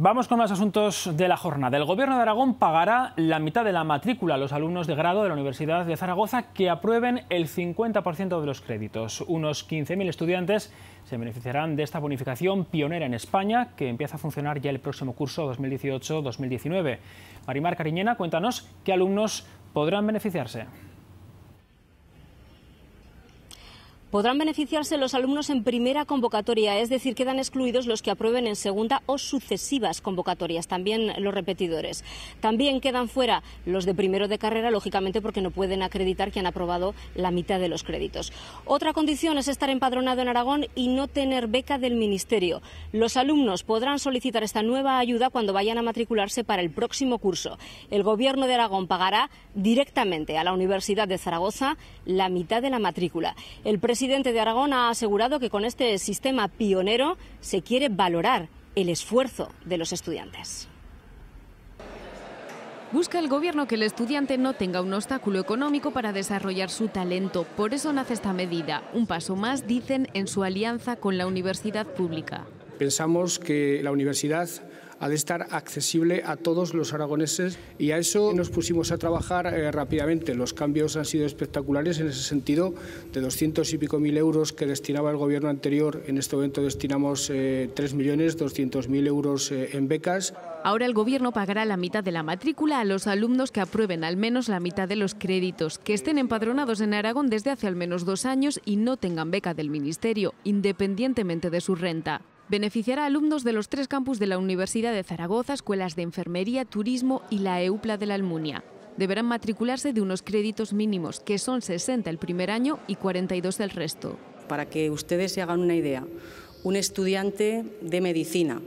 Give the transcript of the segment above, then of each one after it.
Vamos con más asuntos de la jornada. El Gobierno de Aragón pagará la mitad de la matrícula a los alumnos de grado de la Universidad de Zaragoza que aprueben el 50% de los créditos. Unos 15.000 estudiantes se beneficiarán de esta bonificación pionera en España que empieza a funcionar ya el próximo curso 2018-2019. Marimar Cariñena, cuéntanos qué alumnos podrán beneficiarse. podrán beneficiarse los alumnos en primera convocatoria, es decir, quedan excluidos los que aprueben en segunda o sucesivas convocatorias, también los repetidores. También quedan fuera los de primero de carrera, lógicamente porque no pueden acreditar que han aprobado la mitad de los créditos. Otra condición es estar empadronado en Aragón y no tener beca del Ministerio. Los alumnos podrán solicitar esta nueva ayuda cuando vayan a matricularse para el próximo curso. El Gobierno de Aragón pagará directamente a la Universidad de Zaragoza la mitad de la matrícula. El el presidente de Aragón ha asegurado que con este sistema pionero se quiere valorar el esfuerzo de los estudiantes. Busca el gobierno que el estudiante no tenga un obstáculo económico para desarrollar su talento. Por eso nace esta medida. Un paso más, dicen, en su alianza con la universidad pública. Pensamos que la universidad ha de estar accesible a todos los aragoneses y a eso nos pusimos a trabajar eh, rápidamente. Los cambios han sido espectaculares en ese sentido. De 200 y pico mil euros que destinaba el gobierno anterior, en este momento destinamos 3.200.000 eh, euros eh, en becas. Ahora el gobierno pagará la mitad de la matrícula a los alumnos que aprueben al menos la mitad de los créditos, que estén empadronados en Aragón desde hace al menos dos años y no tengan beca del ministerio, independientemente de su renta. Beneficiará a alumnos de los tres campus de la Universidad de Zaragoza, escuelas de enfermería, turismo y la EUPLA de la Almunia. Deberán matricularse de unos créditos mínimos, que son 60 el primer año y 42 el resto. Para que ustedes se hagan una idea, un estudiante de medicina,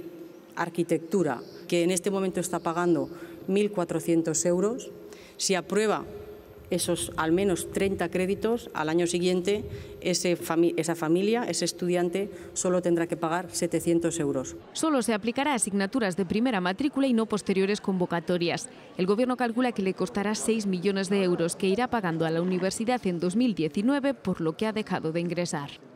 arquitectura, que en este momento está pagando 1.400 euros, si aprueba esos al menos 30 créditos, al año siguiente esa familia, ese estudiante, solo tendrá que pagar 700 euros. Solo se aplicará a asignaturas de primera matrícula y no posteriores convocatorias. El Gobierno calcula que le costará 6 millones de euros que irá pagando a la universidad en 2019 por lo que ha dejado de ingresar.